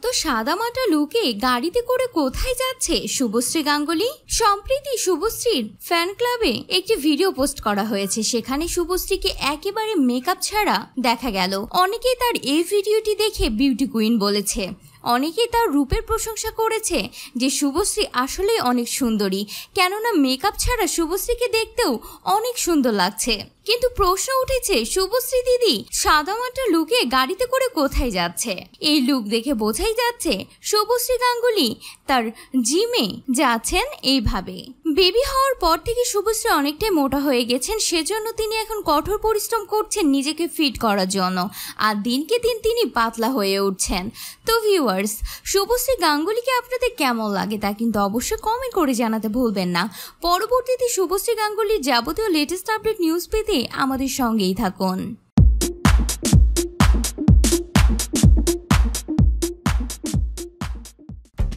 এত সাদামাটা লুকে গাড়িতে করে কোথায় যাচ্ছে শুভশ্রী গাঙ্গুলি সম্প্রীতি শুভশ্রীর ফ্যান ক্লাবে একটি ভিডিও পোস্ট করা হয়েছে সেখানে শুভশ্রীকে একেবারে মেকআপ ছাড়া দেখা গেল অনেকেই তার এই ভিডিওটি দেখে বিউটি কুইন বলেছে অনেকেই তার রূপের প্রশংসা করেছে যে শুভশ্রী আসলেই অনেক সুন্দরী কেননা মেকআপ ছাড়া শুভশ্রীকে দেখতেও অনেক সুন্দর লাগছে কিন্তু প্রশ্ন উঠেছে শুভশ্রী দিদি সাদামাটা লুকে গাড়িতে করে কোথায় যাচ্ছে এই লুক দেখে বোঝাই যাচ্ছে শুভশ্রী গাঙ্গুলি তার জিমে যাচ্ছেন এইভাবে বেবি হওয়ার পর থেকে শুভশ্রী অনেকটাই মোটা হয়ে গেছেন সেজন্য তিনি এখন কঠোর পরিশ্রম করছেন নিজেকে ফিট করার জন্য আর দিনকে দিন তিনি পাতলা হয়ে উঠছেন তো ভিউয়ার্স শুভশ্রী গাঙ্গুলিকে আপনাদের কেমন লাগে তা কিন্তু অবশ্যই কমেন্ট করে জানাতে ভুলবেন না পরবর্তীতে শুভশ্রী গাঙ্গুলির যাবতীয় লেটেস্ট আপডেট নিউজ পেতে আমাদের সঙ্গেই থাকুন